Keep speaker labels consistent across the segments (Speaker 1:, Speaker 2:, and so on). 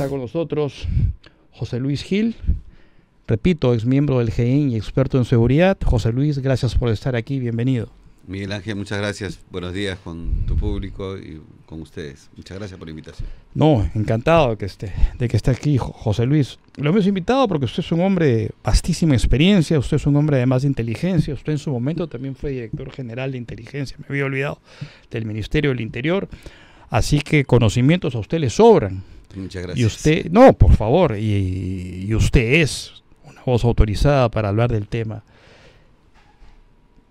Speaker 1: Está con nosotros
Speaker 2: José Luis Gil. Repito, ex miembro del GEIN y experto en seguridad. José Luis, gracias por estar aquí. Bienvenido.
Speaker 1: Miguel Ángel, muchas gracias. Buenos días con tu público y con ustedes. Muchas gracias por la invitación.
Speaker 2: No, encantado que esté, de que esté aquí, José Luis. Lo hemos invitado porque usted es un hombre de vastísima experiencia, usted es un hombre además de inteligencia, usted en su momento también fue director general de inteligencia, me había olvidado, del Ministerio del Interior. Así que conocimientos a usted le sobran. Pues muchas gracias. Y usted, no, por favor, y, usted es una voz autorizada para hablar del tema.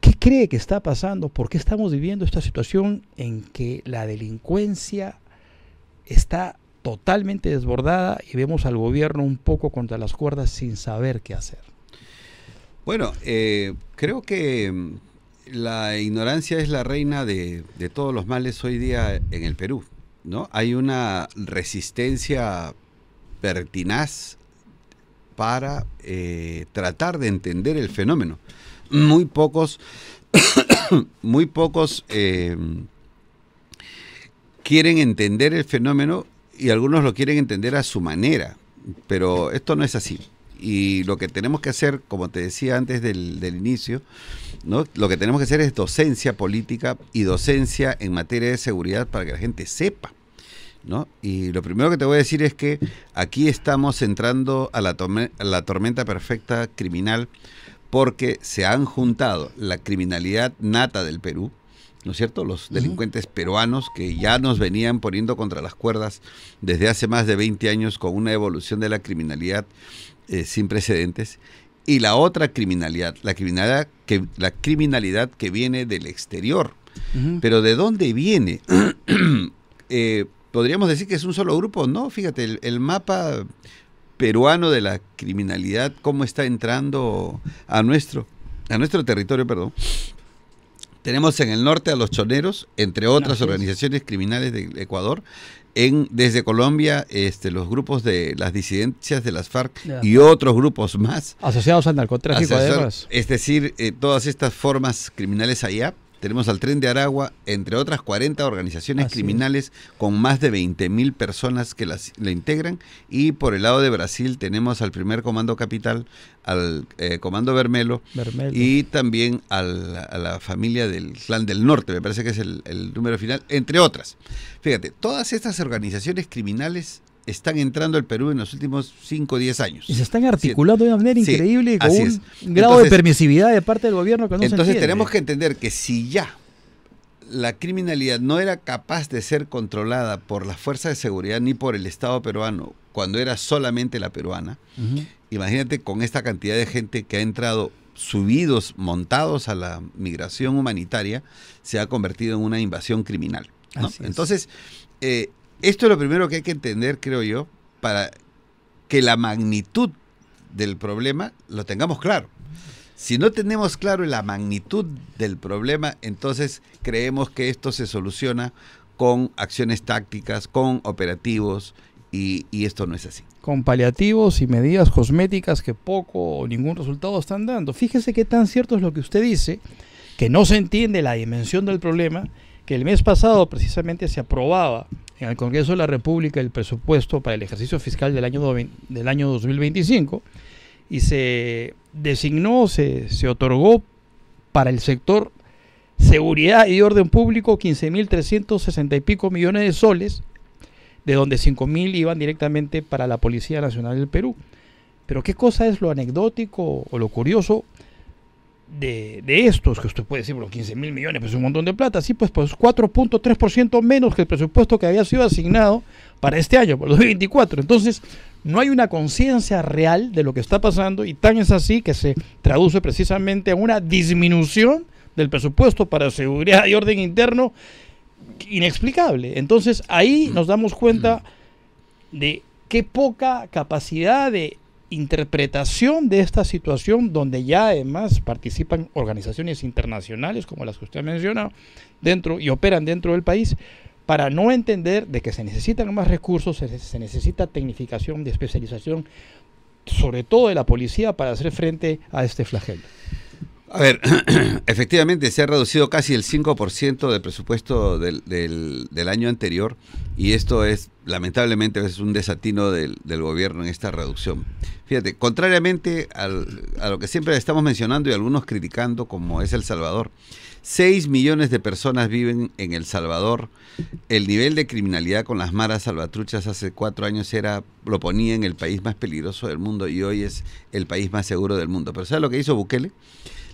Speaker 2: ¿Qué cree que está pasando? ¿Por qué estamos viviendo esta situación en que la delincuencia está totalmente desbordada y vemos al gobierno un poco contra las cuerdas sin saber qué hacer?
Speaker 1: Bueno, eh, creo que mm, la ignorancia es la reina de todos los males hoy día en el Perú. ¿no? Hay una resistencia pertinaz para eh, tratar de entender el fenómeno. Muy pocos, muy pocos eh, quieren entender el fenómeno y algunos lo quieren entender a su manera, pero esto no es así. Y lo que tenemos que hacer, como te decía antes del, del inicio, ¿no? lo que tenemos que hacer es docencia política y docencia en materia de seguridad para que la gente sepa y lo primero que te voy a decir es que aquí estamos entrando a la, la tormenta perfecta criminal porque se han juntado la criminalidad nata del Perú, ¿no es cierto? Los delincuentes peruanos que ya nos venían poniendo contra las cuerdas desde hace más de 20 años con una evolución de la criminalidad eh, sin precedentes. Y la otra criminalidad, la criminalidad que, la criminalidad que viene del exterior. Pero ¿de dónde viene? eh, podríamos decir que es un solo grupo, ¿no? Fíjate, el, mapa peruano de la criminalidad, cómo está entrando a nuestro, a nuestro territorio, perdón. Tenemos en el norte a los choneros, entre otras organizaciones criminales de Ecuador. En, desde Colombia, este, los grupos de las disidencias de las FARC y otros grupos más.
Speaker 2: Asociados al narcotráfico,
Speaker 1: Es decir, eh, todas estas formas criminales allá tenemos al Tren de Aragua, entre otras 40 organizaciones criminales con más de 20.000 personas que las, la integran. Y por el lado de Brasil tenemos al primer Comando Capital, al eh, Comando Vermelo, y también a la familia del Clan del Norte, me parece que es el número final, entre otras. Fíjate, todas estas organizaciones criminales están entrando al Perú en los últimos 5 o 10 años. Y se están articulando
Speaker 2: de una manera increíble con un
Speaker 1: grado de permisividad de parte del gobierno que no Entonces tenemos que entender que si ya la criminalidad no era capaz de ser controlada por las fuerzas de seguridad ni por el Estado peruano cuando era solamente la peruana, imagínate con esta cantidad de gente que ha entrado subidos, montados a la migración humanitaria, se ha convertido en una invasión criminal. Entonces, eh, esto es lo primero que hay que entender, creo yo, para que la magnitud del problema lo tengamos claro. Si no tenemos claro la magnitud del problema, entonces creemos que esto se soluciona con acciones tácticas, con operativos, y, esto no es así.
Speaker 2: Con paliativos y medidas cosméticas que poco o ningún resultado están dando. Fíjese qué tan cierto es lo que usted dice, que no se entiende la dimensión del problema, que el mes pasado precisamente se aprobaba en el Congreso de la República el presupuesto para el ejercicio fiscal del año, del año 2025 y se designó, se, se otorgó para el sector seguridad y orden público 15.360 y pico millones de soles, de donde 5.000 iban directamente para la Policía Nacional del Perú. Pero qué cosa es lo anecdótico o lo curioso de, estos, que usted puede decir, los 15 mil millones, pues es un montón de plata, sí, pues, pues 4.3% menos que el presupuesto que había sido asignado para este año, por el 2024. Entonces, no hay una conciencia real de lo que está pasando y tan es así que se traduce precisamente a una disminución del presupuesto para seguridad y orden interno inexplicable. Entonces, ahí nos damos cuenta de qué poca capacidad de interpretación de esta situación, donde ya además participan organizaciones internacionales como las que usted ha mencionado, dentro y operan dentro del país, para no entender de que se necesitan más recursos, se, necesita tecnificación, de especialización, sobre todo de la policía, para hacer frente
Speaker 1: a este flagelo. A ver, efectivamente se ha reducido casi el 5% del presupuesto del año anterior y esto es, lamentablemente, es un desatino del, gobierno en esta reducción. Fíjate, contrariamente a lo que siempre estamos mencionando y algunos criticando, como es El Salvador, 6 millones de personas viven en El Salvador. El nivel de criminalidad con las maras salvatruchas hace cuatro años era, lo ponía en el país más peligroso del mundo y hoy es el país más seguro del mundo. Pero ¿sabes lo que hizo Bukele?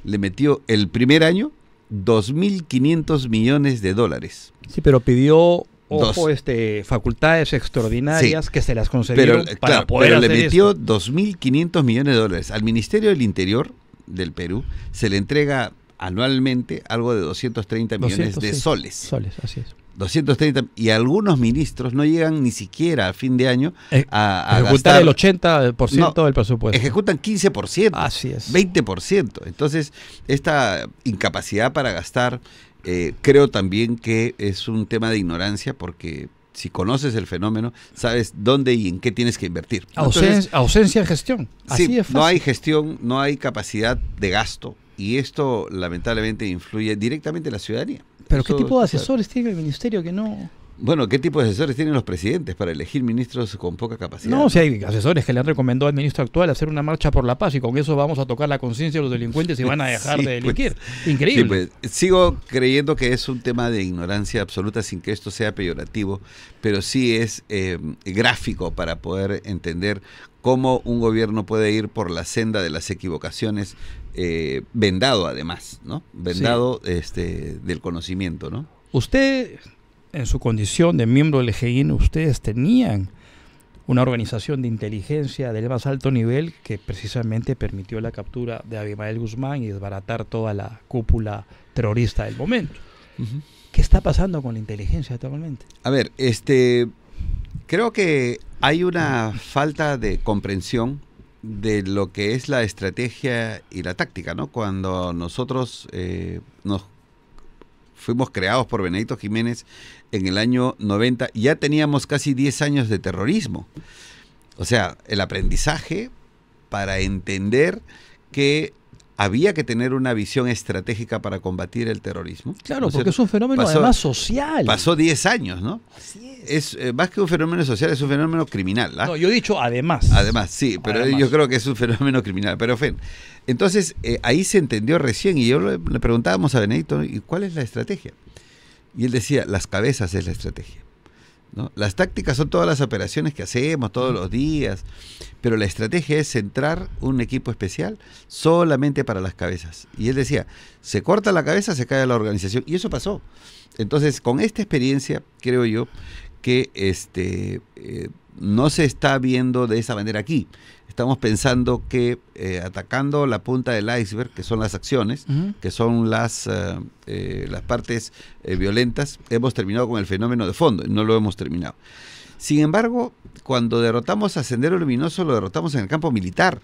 Speaker 1: Le metió el primer año 2.500 millones de dólares.
Speaker 2: Sí, pero pidió ojo,
Speaker 1: este, facultades extraordinarias que se las concedieron pero, para claro, poder pero le metió 2.500 millones de dólares. Al Ministerio del Interior del Perú se le entrega anualmente algo de 230 millones de soles.
Speaker 2: Soles, así es.
Speaker 1: 230 y algunos ministros no llegan ni siquiera a fin de año eh, a, ejecutar el 80% del presupuesto. Ejecutan 15%, Así es. 20%. Entonces, esta incapacidad para gastar eh, creo también que es un tema de ignorancia porque si conoces el fenómeno, sabes dónde y en qué tienes que invertir. ausencia,
Speaker 2: de gestión. No hay
Speaker 1: gestión, no hay capacidad de gasto y esto lamentablemente influye directamente en la ciudadanía. Pero ¿qué tipo de asesores
Speaker 2: tiene el ministerio que no...
Speaker 1: Bueno, ¿qué tipo de asesores tienen los presidentes para elegir ministros con poca capacidad? No, si hay asesores que le han recomendado al ministro actual hacer
Speaker 2: una marcha por la
Speaker 1: paz y con eso vamos a tocar la conciencia
Speaker 2: de los delincuentes y van a dejar de pues. delinquir.
Speaker 1: Increíble. Pues. sigo creyendo que es un tema de ignorancia absoluta sin que esto sea peyorativo, pero sí es eh, gráfico para poder entender cómo un gobierno puede ir por la senda de las equivocaciones, eh, vendado además, ¿no? Vendado este, del conocimiento, ¿no?
Speaker 2: Usted en su condición de miembro del EGIN, ustedes tenían una organización de inteligencia del más alto nivel que precisamente permitió la captura de Abimael Guzmán y desbaratar toda la cúpula terrorista del momento. ¿Qué está pasando con la inteligencia actualmente?
Speaker 1: A ver, este, creo que hay una falta de comprensión de lo que es la estrategia y la táctica, ¿no? Cuando nosotros eh, nos fuimos creados por Benedito Jiménez en el año 90, ya teníamos casi 10 años de terrorismo. O sea, el aprendizaje para entender que había que tener una visión estratégica para combatir el terrorismo. Claro, porque es un fenómeno además social. Pasó 10 años, ¿no? Así es. Eh, más que un fenómeno social, es un fenómeno criminal. ¿ah? No, yo he dicho además. Además, sí, pero yo creo que es un fenómeno criminal. Pero, Fen, entonces eh, ahí se entendió recién y yo le, preguntábamos a Benedito ¿y cuál es la estrategia? Y él decía, las cabezas es la estrategia. Las tácticas son todas las operaciones que hacemos todos los días, pero la estrategia es centrar un equipo especial solamente para las cabezas. Y él decía, se corta la cabeza, se cae la organización. Y eso pasó. Entonces, con esta experiencia, creo yo que este, eh, no se está viendo de esa manera aquí estamos pensando que eh, atacando la punta del iceberg, que son las acciones, que son las, eh, eh, las partes violentas, hemos terminado con el fenómeno de fondo, no lo hemos terminado. Sin embargo, cuando derrotamos a Sendero Luminoso, lo derrotamos en el campo militar.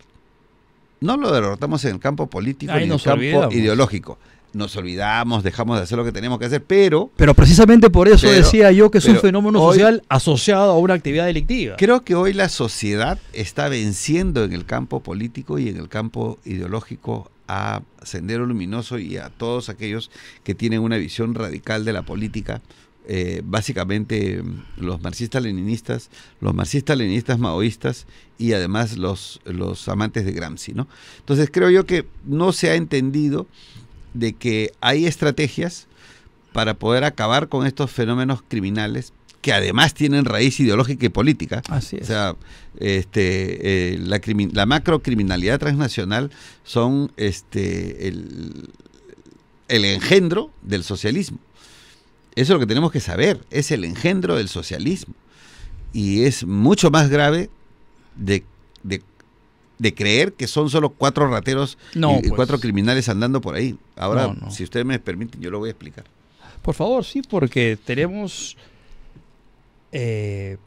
Speaker 1: No lo derrotamos en el campo político ni en el campo ideológico nos olvidamos, dejamos de hacer lo que tenemos que hacer, pero... Pero precisamente por eso decía yo que es un fenómeno social asociado a una actividad delictiva. Creo que hoy la sociedad está venciendo en el campo político y en el campo ideológico a Sendero Luminoso y a todos aquellos que tienen una visión radical de la política. Eh, básicamente los marxistas-leninistas, los marxistas-leninistas maoístas y además los, los amantes de Gramsci. ¿no? Entonces creo yo que no se ha entendido de que hay estrategias para poder acabar con estos fenómenos criminales que además tienen raíz ideológica y política. Así es. O sea, este, eh, la, macrocriminalidad transnacional son este, el, engendro del socialismo. Eso es lo que tenemos que saber, es el engendro del socialismo. Y es mucho más grave de, de de creer que son solo cuatro rateros y, pues. cuatro criminales andando por ahí. Ahora, si ustedes me permiten, yo lo voy a explicar.
Speaker 2: Por favor, sí, porque tenemos eh,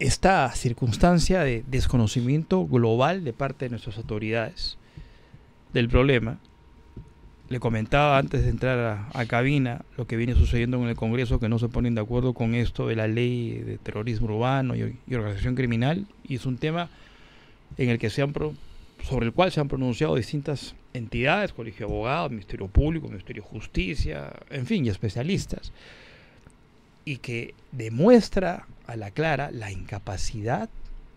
Speaker 2: esta circunstancia de desconocimiento global de parte de nuestras autoridades del problema. Le comentaba antes de entrar a, cabina lo que viene sucediendo en el Congreso, que no se ponen de acuerdo con esto de la ley de terrorismo urbano y organización criminal. Y es un tema en el que se han sobre el cual se han pronunciado distintas entidades, Colegio de Abogados, Ministerio Público, Ministerio de Justicia, en fin, y especialistas, y que demuestra a la clara la incapacidad,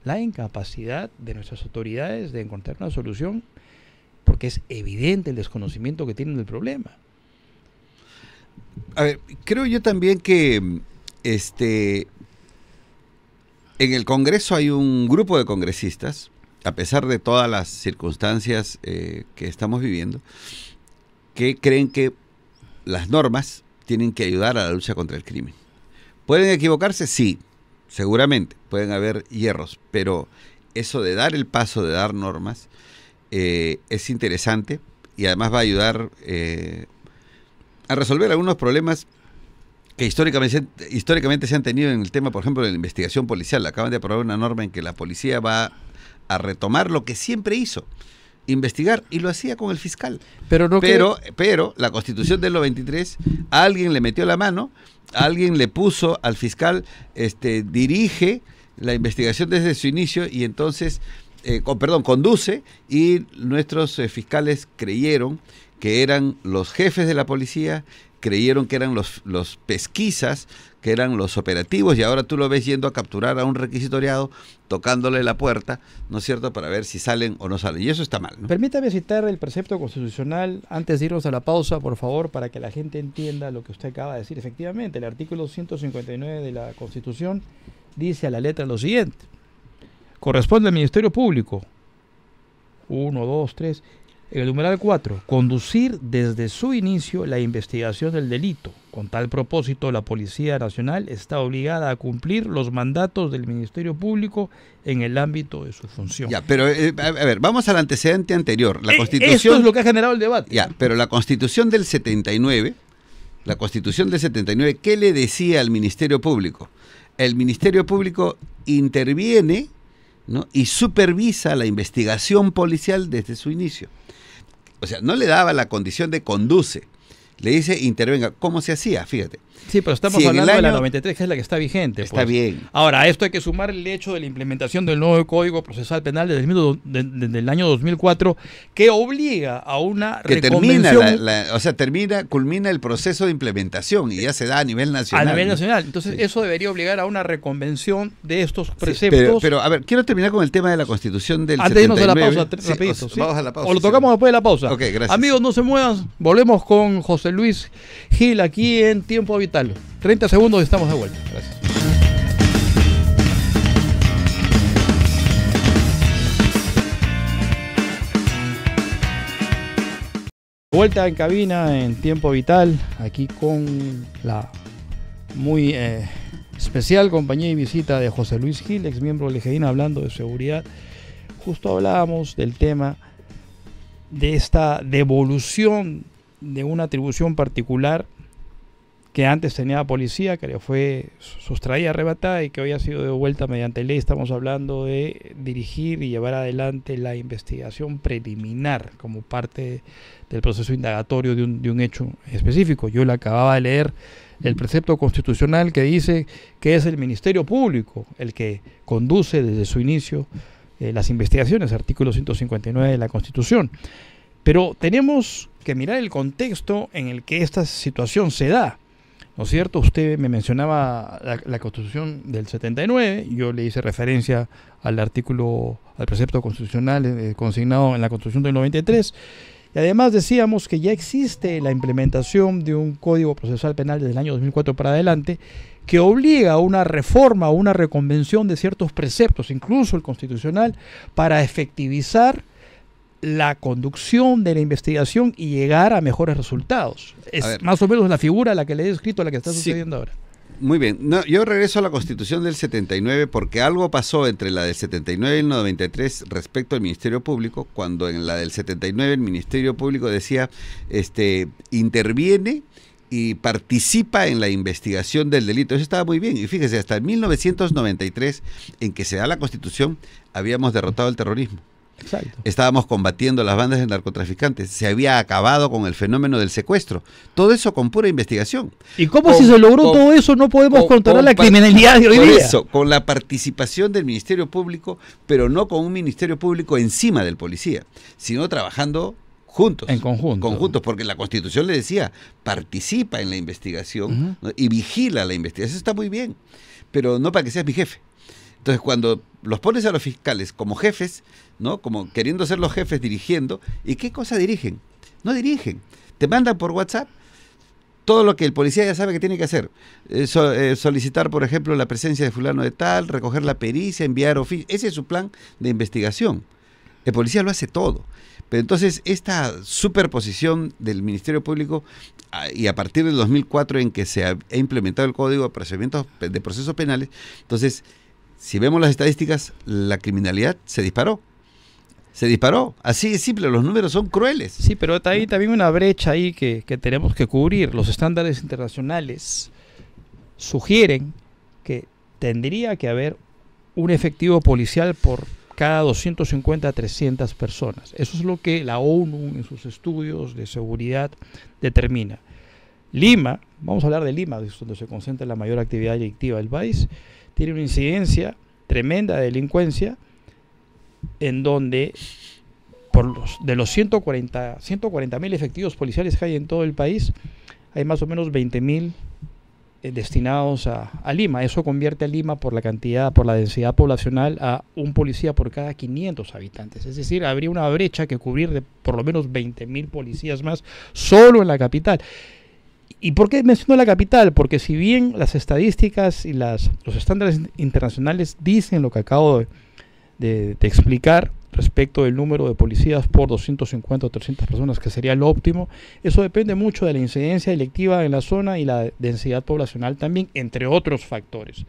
Speaker 2: la incapacidad de nuestras autoridades de encontrar una solución, porque es evidente el desconocimiento que tienen del problema.
Speaker 1: A ver, creo yo también que este en el Congreso hay un grupo de congresistas a pesar de todas las circunstancias eh, que estamos viviendo, que creen que las normas tienen que ayudar a la lucha contra el crimen. ¿Pueden equivocarse? Sí, seguramente, pueden haber hierros, pero eso de dar el paso, de dar normas, eh, es interesante y además va a ayudar eh, a resolver algunos problemas que históricamente, históricamente se han tenido en el tema, por ejemplo, de la investigación policial. Acaban de aprobar una norma en que la policía va a retomar lo que siempre hizo, investigar, y lo hacía con el fiscal. Pero, pero, la constitución del 93, alguien le metió la mano, alguien le puso al fiscal, este, dirige la investigación desde su inicio y entonces, eh, con, perdón, conduce y nuestros eh, fiscales creyeron que eran los jefes de la policía, creyeron que eran los, los pesquisas, que eran los operativos, y ahora tú lo ves yendo a capturar a un requisitoriado, tocándole la puerta, ¿no es cierto?, para ver si salen o no salen. Y eso está mal.
Speaker 2: Permítame citar el precepto constitucional antes de irnos a la pausa, por favor, para que la gente entienda lo que usted acaba de decir. Efectivamente, el artículo 159 de la Constitución dice a la letra lo siguiente. Corresponde al Ministerio Público. Uno, dos, tres el numeral 4. Conducir desde su inicio la investigación del delito. Con tal propósito, la Policía Nacional está obligada a cumplir los mandatos del Ministerio Público en el ámbito de su función. Ya,
Speaker 1: pero eh, a ver, vamos al antecedente anterior. La eh, Constitución. es lo
Speaker 2: que ha generado el debate.
Speaker 1: Ya, pero la Constitución del 79, la Constitución del 79, ¿qué le decía al Ministerio Público? El Ministerio Público interviene ¿no? y supervisa la investigación policial desde su inicio. O sea, no le daba la condición de conduce. Le dice intervenga. ¿Cómo se hacía? Fíjate.
Speaker 2: Sí, pero estamos hablando de la 93, que es la que está vigente. Está pues. bien. Ahora, esto hay que sumar el hecho de la implementación del nuevo Código Procesal Penal del año 2004, que obliga a una que termina
Speaker 1: O sea, termina, culmina el proceso de implementación y ya se da a nivel nacional. A nivel nacional.
Speaker 2: Entonces, eso debería obligar a una reconvención de estos preceptos. pero,
Speaker 1: a ver, quiero terminar con el tema de la Constitución del Antes de irnos a la pausa, rapidito, Vamos a la pausa. O lo
Speaker 2: tocamos después de la pausa. Ok, gracias. Amigos, no se muevan. Volvemos con José Luis Gil aquí en Tiempo Abierto. 30 segundos y estamos de vuelta. Gracias. Vuelta en cabina en tiempo vital, aquí con la muy eh, especial compañía y visita de José Luis Gil, ex miembro de Legedina hablando de seguridad. Justo hablábamos del tema de esta devolución de una atribución particular que antes tenía policía, que le fue sustraída, arrebatada y que hoy ha sido devuelta mediante ley. Estamos hablando de dirigir y llevar adelante la investigación preliminar como parte del proceso indagatorio de un, de un hecho específico. Yo le acababa de leer el precepto constitucional que dice que es el Ministerio Público el que conduce desde su inicio eh, las investigaciones, artículo 159 de la Constitución. Pero tenemos que mirar el contexto en el que esta situación se da. ¿no es cierto? Usted me mencionaba la, Constitución del 79, yo le hice referencia al artículo, al precepto constitucional eh, eh, consignado en la Constitución del 93, y además decíamos que ya existe la implementación de un Código Procesal Penal desde el año 2004 para adelante, que obliga a una reforma o una reconvención de ciertos preceptos, incluso el constitucional, para efectivizar la conducción de la investigación y llegar a mejores resultados. Es más o menos la figura a la que le he escrito a la que está sucediendo ahora.
Speaker 1: Muy bien, no, yo regreso a la constitución del 79 porque algo pasó entre la del 79 y el 93 respecto al Ministerio Público, cuando en la del 79 el Ministerio Público decía, este, interviene y participa en la investigación del delito. Eso estaba muy bien. Y fíjese, hasta 1993, en que se da la constitución, habíamos derrotado el terrorismo. Estábamos combatiendo las bandas de narcotraficantes. Se había acabado con el fenómeno del secuestro. Todo eso con pura investigación. ¿Y cómo si se logró todo
Speaker 2: eso no podemos controlar la criminalidad de hoy día?
Speaker 1: Eso, con la participación del Ministerio Público, pero no con un Ministerio Público encima del policía, sino trabajando juntos. En conjunto. Conjuntos, porque la Constitución le decía, participa en la investigación y vigila la investigación. Eso está muy bien, pero no para que seas mi jefe. Entonces, cuando los pones a los fiscales como jefes, ¿no? Como queriendo ser los jefes dirigiendo. ¿Y qué cosa dirigen? No dirigen. Te mandan por WhatsApp todo lo que el policía ya sabe que tiene que hacer. Eh, eh, solicitar, por ejemplo, la presencia de fulano de tal, recoger la pericia, enviar oficio. Ese es su plan de investigación. El policía lo hace todo. Pero entonces esta superposición del Ministerio Público ah, y a partir del 2004 en que se ha implementado el Código de Procedimientos de Procesos Penales, entonces si vemos las estadísticas, la criminalidad se disparó se disparó. Así es simple, los números son crueles. Sí,
Speaker 2: pero hay también una brecha ahí que, que tenemos que cubrir. Los
Speaker 1: estándares internacionales
Speaker 2: sugieren que tendría que haber un efectivo policial por cada 250 a 300 personas. Eso es lo que la ONU en sus estudios de seguridad determina. Lima, vamos a hablar de Lima, donde se concentra la mayor actividad delictiva del país, tiene una incidencia tremenda de delincuencia en donde por de los 140 mil efectivos policiales que hay en todo el país, hay más o menos 20.000 eh, destinados a, Lima. Eso convierte a Lima por la cantidad, por la densidad poblacional, a un policía por cada 500 habitantes. Es decir, habría una brecha que cubrir de por lo menos 20.000 policías más solo en la capital. ¿Y por qué menciono la capital? Porque si bien las estadísticas y las, los estándares internacionales dicen lo que acabo de de, explicar respecto del número de policías por 250 o 300 personas, que sería lo óptimo. Eso depende mucho de la incidencia delictiva en la zona y la densidad poblacional también, entre otros factores.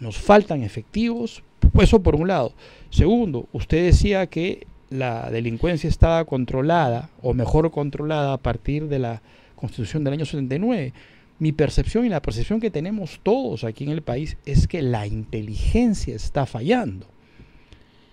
Speaker 2: Nos faltan efectivos, eso por un lado. Segundo, usted decía que la delincuencia estaba controlada o mejor controlada a partir de la Constitución del año 79. Mi percepción y la percepción que tenemos todos aquí en el país es que la inteligencia está fallando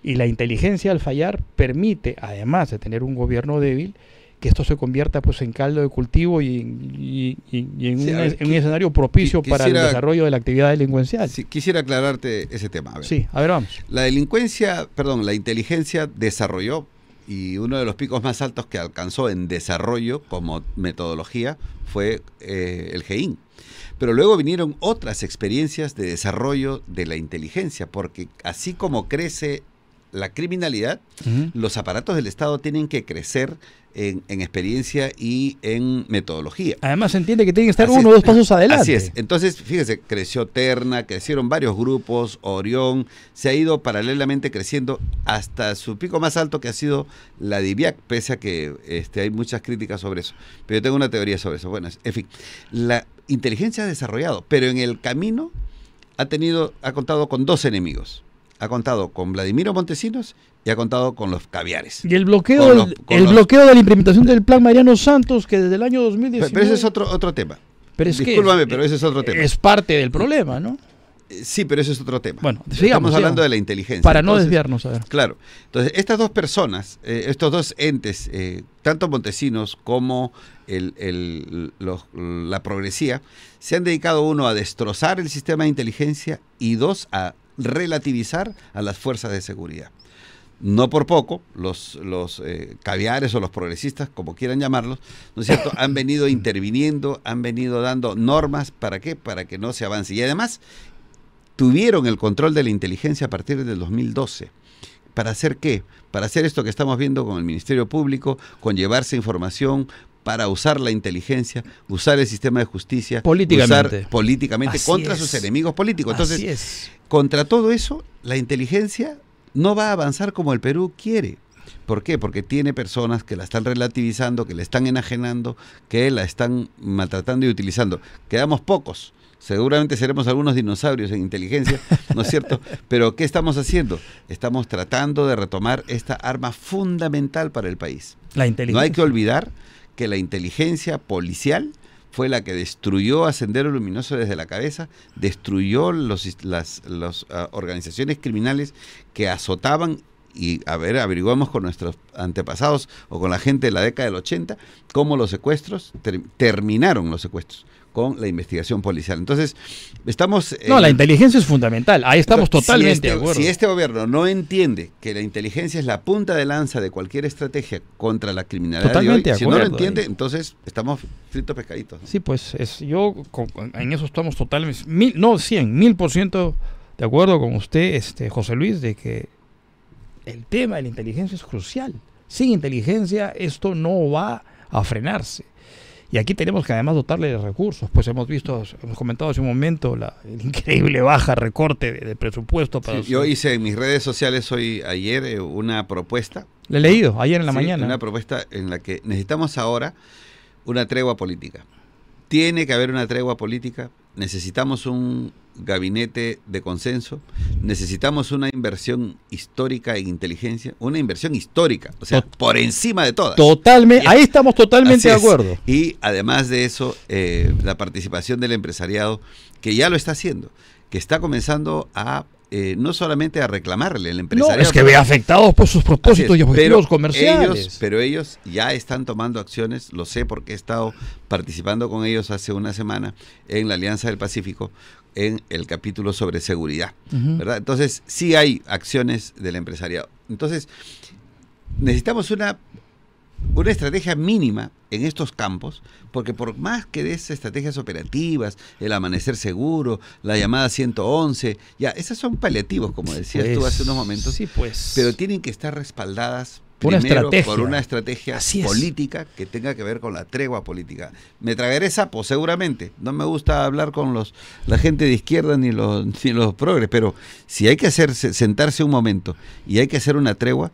Speaker 2: y la inteligencia al fallar permite, además de tener un gobierno débil, que esto se convierta pues en caldo de cultivo y, en, un, escenario propicio para el desarrollo
Speaker 1: de la actividad delincuencial. quisiera aclararte ese tema. A ver. Sí, a ver, vamos. La delincuencia, perdón, la inteligencia desarrolló y uno de los picos más altos que alcanzó en desarrollo como metodología fue eh, el GEIN. Pero luego vinieron otras experiencias de desarrollo de la inteligencia, porque así como crece la criminalidad, los aparatos del Estado tienen que crecer en, experiencia y en metodología.
Speaker 2: Además se entiende que tienen que estar uno o dos pasos adelante. Así es.
Speaker 1: Entonces, fíjese, creció Terna, crecieron varios grupos, Orión, se ha ido paralelamente creciendo hasta su pico más alto que ha sido la DIVIAC, pese a que este, hay muchas críticas sobre eso. Pero yo tengo una teoría sobre eso. Bueno, en fin, la inteligencia ha desarrollado, pero en el camino ha tenido, ha contado con dos enemigos ha contado con Vladimiro Montesinos y ha contado con los caviares. Y el
Speaker 2: bloqueo, el bloqueo de la implementación del plan Mariano Santos, que desde el año 2019... Pero ese es
Speaker 1: otro, otro tema. Pero pero ese es otro tema. Es parte del problema, ¿no? Eh, sí, pero ese es otro tema. Bueno, sigamos, hablando de la inteligencia. Para no desviarnos, a ver. Claro. Entonces, estas dos personas, eh, estos dos entes, eh, tanto Montesinos como la progresía, se han dedicado, uno, a destrozar el sistema de inteligencia y dos, a relativizar a las fuerzas de seguridad. No por poco, los, los eh, caviares o los progresistas, como quieran llamarlos, ¿no cierto?, han venido interviniendo, han venido dando normas, ¿para qué? Para que no se avance. Y además, tuvieron el control de la inteligencia a partir del 2012. ¿Para hacer qué? Para hacer esto que estamos viendo con el Ministerio Público, con llevarse información, para usar la inteligencia, usar el sistema de justicia, políticamente. políticamente contra sus enemigos políticos. Entonces, contra todo eso, la inteligencia no va a avanzar como el Perú quiere. ¿Por qué? Porque tiene personas que la están relativizando, que la están enajenando, que la están maltratando y utilizando. Quedamos pocos. Seguramente seremos algunos dinosaurios en inteligencia, ¿no es cierto? Pero ¿qué estamos haciendo? Estamos tratando de retomar esta arma fundamental para el país.
Speaker 2: La inteligencia. No hay que
Speaker 1: olvidar que la inteligencia policial fue la que destruyó a Sendero Luminoso desde la cabeza, destruyó las los, ah, organizaciones criminales que azotaban y a ver, averiguamos con nuestros antepasados o con la gente de la década del 80 cómo los secuestros terminaron los secuestros con la investigación policial. Entonces, estamos... No, la inteligencia es fundamental, ahí estamos totalmente este de acuerdo. Si este gobierno no entiende que la inteligencia es la punta de lanza de cualquier estrategia contra la criminalidad, totalmente de acuerdo, si no lo entiende, entonces estamos fritos pescaditos.
Speaker 2: Sí, pues es, yo en eso estamos totalmente, mil, no, 100, mil por ciento de acuerdo con usted, este, José Luis, de que el tema de la inteligencia es crucial. Sin inteligencia esto no va a frenarse. Y aquí tenemos que además dotarle de recursos, pues hemos visto, hemos comentado hace un momento la increíble baja recorte de presupuesto. Para yo hice
Speaker 1: en mis redes sociales hoy, ayer, eh, una propuesta. Le he leído, ayer en la mañana. Una propuesta en la que necesitamos ahora una tregua política. Tiene que haber una tregua política necesitamos un gabinete de consenso, necesitamos una inversión histórica en inteligencia, una inversión histórica, o sea, por encima de todas. Totalmente,
Speaker 2: ahí estamos totalmente de acuerdo.
Speaker 1: Y además de eso, eh, la participación del empresariado, que ya lo está haciendo, que está comenzando a eh, no solamente a reclamarle el empresario. No, es que ve afectados por sus propósitos y objetivos comerciales. pero ellos ya están tomando acciones, lo sé porque he estado participando con ellos hace una semana en la Alianza del Pacífico en el capítulo sobre seguridad, ¿verdad? Entonces, sí hay acciones del empresariado. Entonces, necesitamos una una estrategia mínima en estos campos, porque por más que des estrategias operativas, el amanecer seguro, la llamada 111, ya, esas son paliativos, como decías tú pues. hace unos momentos, sí, pues. pero tienen que estar respaldadas primero por una estrategia política que tenga que ver con la tregua política. Me tragaré sapo, pues, seguramente. No me gusta hablar con los la gente de izquierda ni los, ni los progres, pero si hay que hacer, sentarse un momento y hay que hacer una tregua,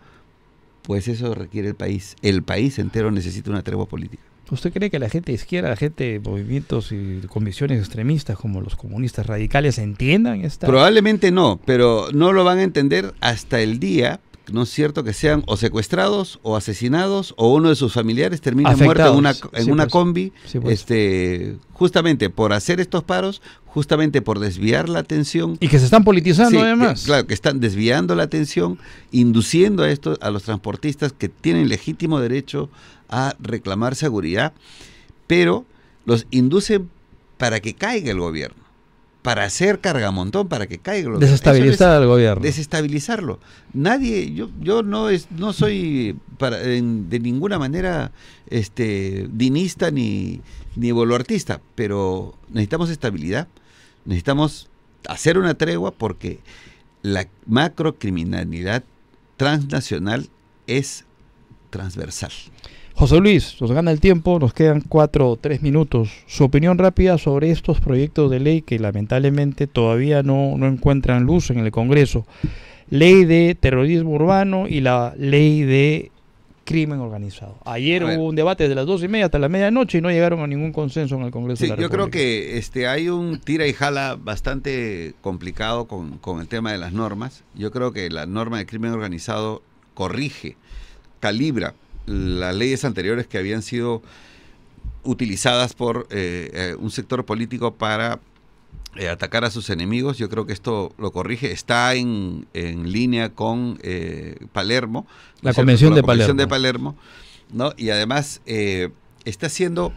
Speaker 1: pues eso requiere el país. El país entero necesita una tregua política.
Speaker 2: ¿Usted cree que la gente izquierda, la gente de movimientos y convicciones extremistas como los comunistas radicales entiendan esta?
Speaker 1: Probablemente no, pero no lo van a entender hasta el día ¿no es cierto?, que sean o secuestrados o asesinados o uno de sus familiares termina muerto en una, en una pues. combi, pues. este, justamente por hacer estos paros, justamente por desviar la atención. Y que se están
Speaker 2: politizando además.
Speaker 1: claro, que están desviando la atención, induciendo a, esto, a los transportistas que tienen legítimo derecho a reclamar seguridad, pero los inducen para que caiga el gobierno para hacer cargamontón, para que caiga. Desestabilizar al gobierno. Desestabilizarlo. Nadie, yo, yo no es, no soy de ninguna manera este, dinista ni, ni boluartista, pero necesitamos estabilidad, necesitamos hacer una tregua porque la macrocriminalidad transnacional es transversal.
Speaker 2: José Luis, nos gana el tiempo, nos quedan cuatro o tres minutos. Su opinión rápida sobre estos proyectos de ley que lamentablemente todavía no, encuentran luz en el Congreso. Ley de terrorismo urbano y la ley de crimen organizado. Ayer hubo un debate de las dos y media hasta la medianoche y no llegaron a ningún consenso en el Congreso. yo creo
Speaker 1: que este, hay un tira y jala bastante complicado con, con, el tema de las normas. Yo creo que la norma de crimen organizado corrige, calibra las leyes anteriores que habían sido utilizadas por eh, eh, un sector político para eh, atacar a sus enemigos. Yo creo que esto lo corrige. Está en, en línea con Palermo. La, convención, de Palermo. ¿no? Y además está siendo,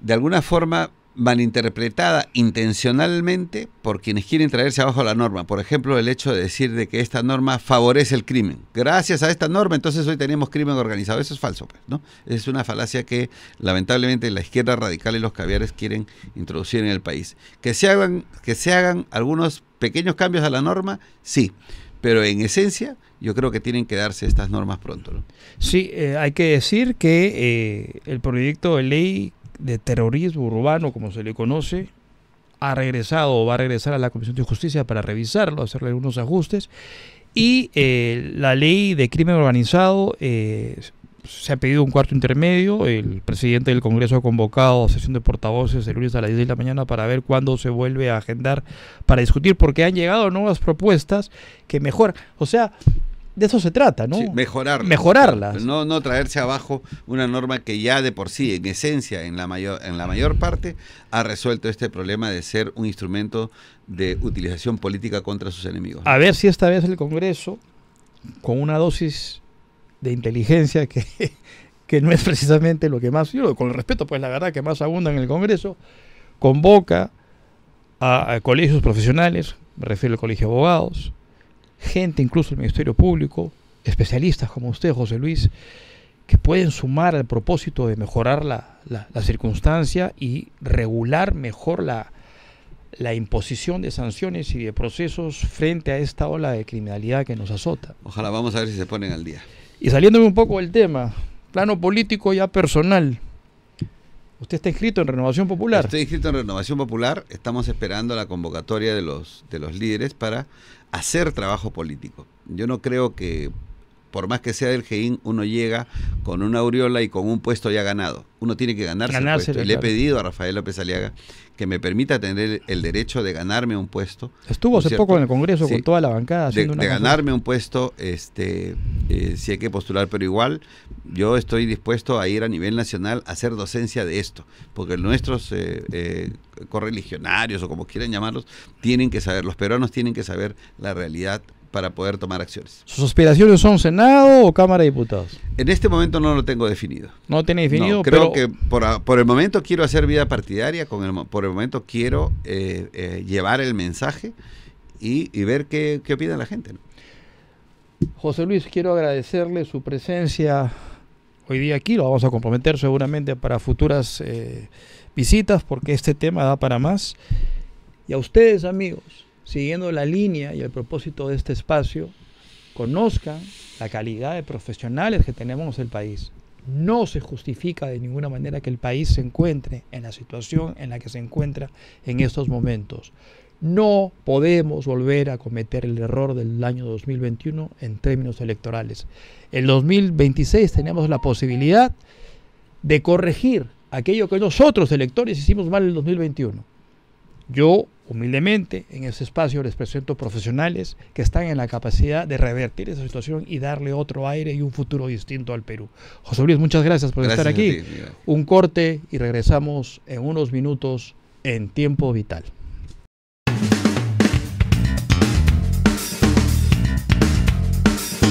Speaker 1: de alguna forma, malinterpretada intencionalmente por quienes quieren traerse abajo la norma. Por ejemplo, el hecho de decir de que esta norma favorece el crimen. Gracias a esta norma, entonces hoy tenemos crimen organizado. Eso es falso, pues, ¿no? Es una falacia que lamentablemente la izquierda radical y los caviares quieren introducir en el país. Que se hagan, que se hagan algunos pequeños cambios a la norma, sí, pero en esencia yo creo que tienen que darse estas normas pronto.
Speaker 2: Sí, eh, hay que decir que eh, el proyecto de ley de terrorismo urbano, como se le conoce, ha regresado o va a regresar a la Comisión de Justicia para revisarlo, hacerle algunos ajustes. Y eh, la ley de crimen organizado eh, se ha pedido un cuarto intermedio. El presidente del Congreso ha convocado a sesión de portavoces el lunes a las 10 de la mañana para ver cuándo se vuelve a agendar para discutir, porque han llegado nuevas propuestas que mejor, O sea, de eso se trata, ¿no?
Speaker 1: mejorarlas. No, no traerse abajo una norma que ya de por sí, en esencia, en la mayor, en la mayor parte, ha resuelto este problema de ser un instrumento de utilización política contra sus enemigos. A
Speaker 2: ver si esta vez el Congreso, con una dosis de inteligencia que, que no es precisamente lo que más, yo con el respeto, pues la verdad que más abunda en el Congreso, convoca a, a colegios profesionales, me refiero al Colegio de Abogados, gente, incluso el Ministerio Público, especialistas como usted, José Luis, que pueden sumar al propósito de mejorar la, circunstancia y regular mejor la, la imposición de sanciones y de procesos frente a esta ola de criminalidad que nos azota.
Speaker 1: Ojalá vamos a ver si se ponen al día.
Speaker 2: Y saliéndome un poco del tema, plano político ya personal,
Speaker 1: Usted está inscrito en Renovación Popular. Estoy inscrito en Renovación Popular. Estamos esperando la convocatoria de los, de los líderes para hacer trabajo político. Yo no creo que por más que sea del GEIN, uno llega con una aureola y con un puesto ya ganado. Uno tiene que ganarse, puesto. Y le he pedido a Rafael López Aliaga que me permita tener el derecho de ganarme un puesto. Estuvo hace poco en el Congreso con toda
Speaker 2: la bancada. de, ganarme
Speaker 1: un puesto, este, eh, si hay que postular, pero igual yo estoy dispuesto a ir a nivel nacional a hacer docencia de esto, porque nuestros eh, eh, correligionarios o como quieran llamarlos, tienen que saber, los peruanos tienen que saber la realidad para poder tomar acciones.
Speaker 2: ¿Sus aspiraciones son Senado o Cámara de Diputados?
Speaker 1: En este momento no lo tengo definido. No tiene definido. creo que por, el momento quiero hacer vida partidaria, con el, por el momento quiero eh, eh, llevar el mensaje y, ver qué, qué, opina la gente.
Speaker 2: José Luis, quiero agradecerle su presencia hoy día aquí, lo vamos a comprometer seguramente para futuras eh, visitas, porque este tema da para más. Y a ustedes, amigos, siguiendo la línea y el propósito de este espacio, conozcan la calidad de profesionales que tenemos en el país. No se justifica de ninguna manera que el país se encuentre en la situación en la que se encuentra en estos momentos. No podemos volver a cometer el error del año 2021 en términos electorales. En 2026 tenemos la posibilidad de corregir aquello que nosotros electores hicimos mal en el 2021. Yo, humildemente, en ese espacio les presento profesionales que están en la capacidad de revertir esa situación y darle otro aire y un futuro distinto al Perú. José Luis, muchas gracias por estar aquí. Un corte y regresamos en unos minutos en tiempo vital.